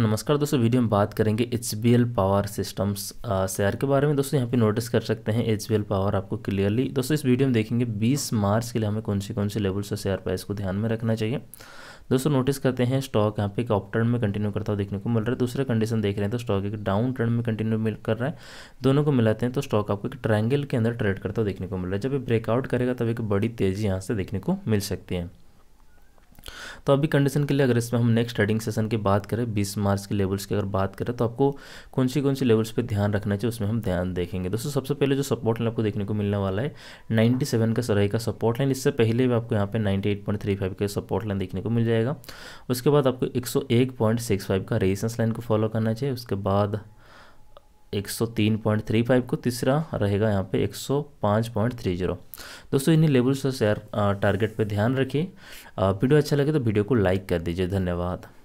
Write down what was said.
नमस्कार दोस्तों वीडियो में बात करेंगे एच पावर सिस्टम्स शेयर के बारे में दोस्तों यहाँ पे नोटिस कर सकते हैं एच पावर आपको क्लियरली दोस्तों इस वीडियो में देखेंगे 20 मार्च के लिए हमें कौन सी कौन सी लेवल से शेयर प्राइस को ध्यान में रखना चाहिए दोस्तों नोटिस करते हैं स्टॉक यहाँ पे एक अप ट्रेंड में कंटिन्यू करता हुआ देखने को मिल रहा है दूसरा कंडीशन देख रहे हैं तो स्टॉक एक डाउन ट्रेंड में कंटिन्यू मिल कर रहा है दोनों को मिलाते हैं तो स्टॉक आपको एक ट्रायंगल के अंदर ट्रेड करता हुआ देखने को मिल रहा है जब ये ब्रेकआउट करेगा तब एक बड़ी तेजी यहाँ से देखने को मिल सकती है तो अभी कंडीशन के लिए अगर इसमें हम नेक्स्ट ट्रेडिंग सेशन की बात करें बीस मार्च के लेवल्स की अगर बात करें तो आपको कौन सी कौन सी लेवल्स पर ध्यान रखना चाहिए उसमें हम ध्यान देखेंगे दोस्तों सबसे पहले जो सपोर्ट लाइन आपको देखने को मिलने वाला है नाइन्टी सेवन का का सपोर्ट लाइन इससे पहले भी आपको यहाँ पे ninety eight point three five का सपोर्ट लाइन देखने को मिल जाएगा उसके बाद आपको एक सौ एक पॉइंट सिक्स फाइव का रेजिस्टेंस लाइन को फॉलो करना चाहिए उसके बाद 103.35 को तीसरा रहेगा यहाँ पे 105.30 दोस्तों इन्हीं लेवल्स और शेयर टारगेट पे ध्यान रखिए वीडियो अच्छा लगे तो वीडियो को लाइक कर दीजिए धन्यवाद